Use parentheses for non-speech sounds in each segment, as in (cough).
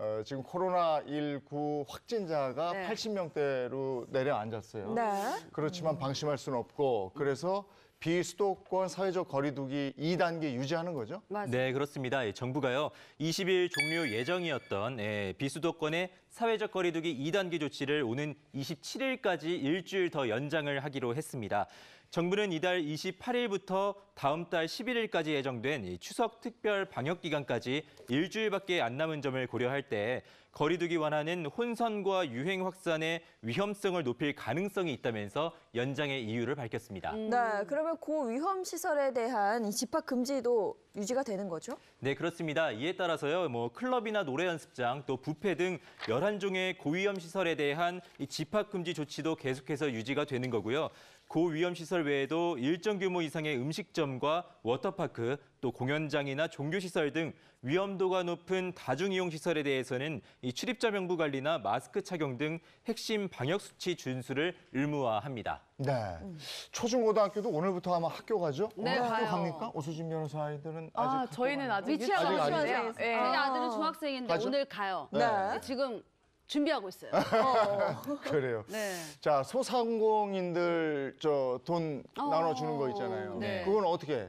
어, 지금 코로나 19 확진자가 네. 80명대로 내려앉았어요. 네. 그렇지만 방심할 수는 없고 그래서 비수도권 사회적 거리두기 2단계 유지하는 거죠? 맞아요. 네, 그렇습니다. 예, 정부가요. 20일 종료 예정이었던 예, 비수도권의 사회적 거리두기 2단계 조치를 오는 27일까지 일주일 더 연장을 하기로 했습니다. 정부는 이달 28일부터 다음 달 11일까지 예정된 추석 특별 방역 기간까지 일주일밖에 안 남은 점을 고려할 때 거리두기 완화는 혼선과 유행 확산의 위험성을 높일 가능성이 있다면서 연장의 이유를 밝혔습니다. 음. 네, 그러면 고위험 시설에 대한 집합 금지도 유지가 되는 거죠? 네, 그렇습니다. 이에 따라서요. 뭐 클럽이나 노래 연습장 또 부페 등 11종의 고위험 시설에 대한 집합 금지 조치도 계속해서 유지가 되는 거고요. 고위험 시설 외에도 일정 규모 이상의 음식점과 워터파크, 또 공연장이나 종교시설 등 위험도가 높은 다중이용 시설에 대해서는 이 출입자 명부 관리나 마스크 착용 등 핵심 방역 수치 준수를 의무화합니다. 네. 초중고등학교도 오늘부터 아마 학교 가죠? 네, 오늘 학교 갑니까? 오수진 변호사 아이들은 아 아, 학 저희는 아직 유치원 아직- 아직- 네. 저희 아들은 중학생인데 가죠? 오늘 가요. 네. 네. 지금 준비하고 있어요. 어. 어. (laughs) 그래요. 네. 자 소상공인들 저돈 어. 나눠주는 거 있잖아요. 네. 그건 어떻게?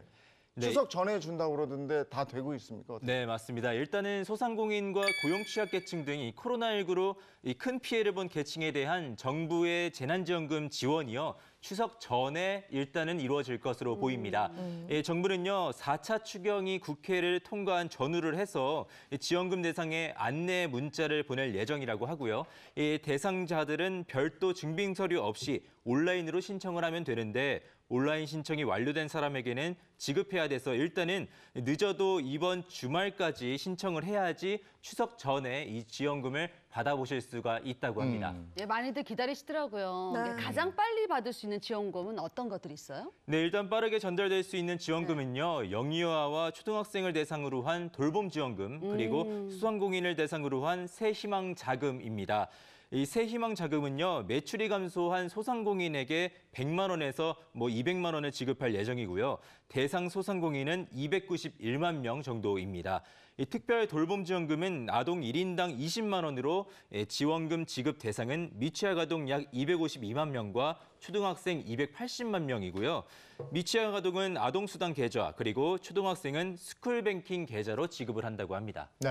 네. 추석 전에 준다고 그러던데 다 되고 있습니까? 어떻게? 네, 맞습니다. 일단은 소상공인과 고용취약계층 등이 코로나19로 이 큰 피해를 본 계층에 대한 정부의 재난지원금 지원이요. 추석 전에 일단은 이루어질 것으로 음, 보입니다. 음. 예, 정부는요, 4차 추경이 국회를 통과한 전후를 해서 지원금 대상에 안내 문자를 보낼 예정이라고 하고요. 예, 대상자들은 별도 증빙 서류 없이 온라인으로 신청을 하면 되는데 온라인 신청이 완료된 사람에게는 지급해야 돼서 일단은 늦어도 이번 주말까지 신청을 해야지 추석 전에 이 지원금을 받아보실 수가 있다고 합니다. 음. 예, 많이들 기다리시더라고요. 네. 가장 빨리 받을 수 있는 지원금은 어떤 것들이 있어요? 네, 일단 빠르게 전달될 수 있는 지원금은요. 네. 영유아와 초등학생을 대상으로 한 돌봄 지원금, 그리고 음. 수상공인을 대상으로 한 새희망 자금입니다. 이 새희망 자금은요 매출이 감소한 소상공인에게 100만 원에서 뭐 200만 원을 지급할 예정이고요 대상 소상공인은 291만 명 정도입니다. 이 특별 돌봄 지원금은 아동 1인당 20만 원으로 예, 지원금 지급 대상은 미취학 아동 약 252만 명과 초등학생 280만 명이고요. 미취학 아동은 아동수당 계좌 그리고 초등학생은 스쿨뱅킹 계좌로 지급을 한다고 합니다. 네.